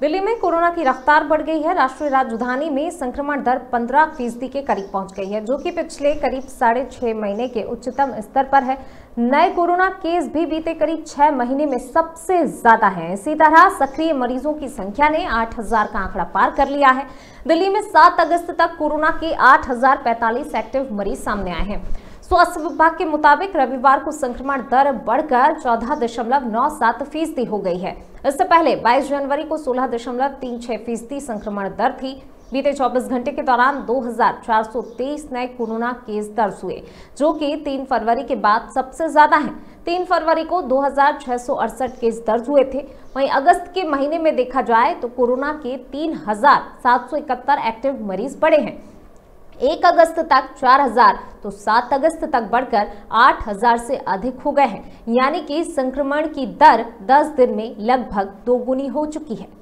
दिल्ली में कोरोना की रफ्तार बढ़ गई है राष्ट्रीय राजधानी में संक्रमण दर 15 फीसदी के करीब पहुंच गई है जो कि पिछले करीब साढ़े छह महीने के उच्चतम स्तर पर है नए कोरोना केस भी बीते करीब छह महीने में सबसे ज़्यादा है इसी तरह सक्रिय मरीजों की संख्या ने 8000 का आंकड़ा पार कर लिया है दिल्ली में सात अगस्त तक कोरोना के आठ एक्टिव मरीज सामने आए हैं स्वास्थ्य विभाग के मुताबिक रविवार को संक्रमण दर बढ़कर चौदह दशमलव नौ सात फीसदी हो गई है इससे पहले 22 जनवरी को सोलह दशमलव तीन छह फीसदी संक्रमण दर थी बीते 24 घंटे के दौरान 2,423 नए कोरोना केस दर्ज हुए जो कि 3 फरवरी के बाद सबसे ज्यादा है 3 फरवरी को दो केस दर्ज हुए थे वहीं अगस्त के महीने में देखा जाए तो कोरोना के तीन एक्टिव मरीज बढ़े हैं एक अगस्त तक 4000 तो 7 अगस्त तक बढ़कर 8000 से अधिक हो गए हैं यानी कि संक्रमण की दर 10 दिन में लगभग दोगुनी हो चुकी है